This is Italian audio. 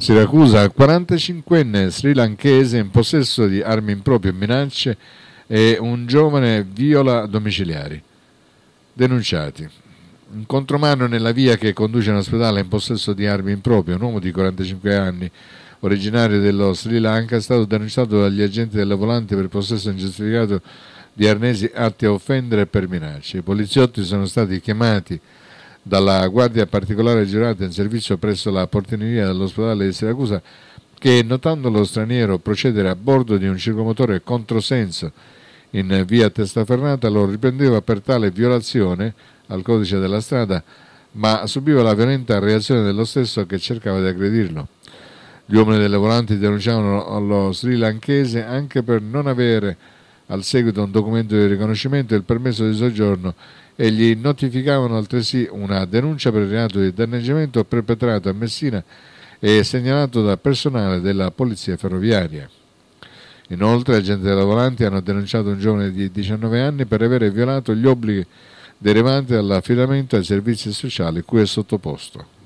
Siracusa, 45enne sri srilanchese in possesso di armi improprie e minacce e un giovane viola domiciliari. Denunciati. Un contromano nella via che conduce all'ospedale in possesso di armi improprie, un uomo di 45 anni originario dello Sri Lanka è stato denunciato dagli agenti della volante per possesso ingiustificato di arnesi atti a offendere e per minacce. I poliziotti sono stati chiamati dalla Guardia Particolare Girata in servizio presso la portineria dell'ospedale di Siracusa che notando lo straniero procedere a bordo di un circomotore controsenso in via Testaferrata lo riprendeva per tale violazione al codice della strada ma subiva la violenta reazione dello stesso che cercava di aggredirlo. Gli uomini delle volanti denunciavano lo sri lankese anche per non avere al seguito un documento di riconoscimento e il permesso di soggiorno e gli notificavano altresì una denuncia per il reato di danneggiamento perpetrato a Messina e segnalato da personale della polizia ferroviaria. Inoltre, agenti della Volanti hanno denunciato un giovane di 19 anni per aver violato gli obblighi derivanti dall'affidamento ai servizi sociali cui è sottoposto.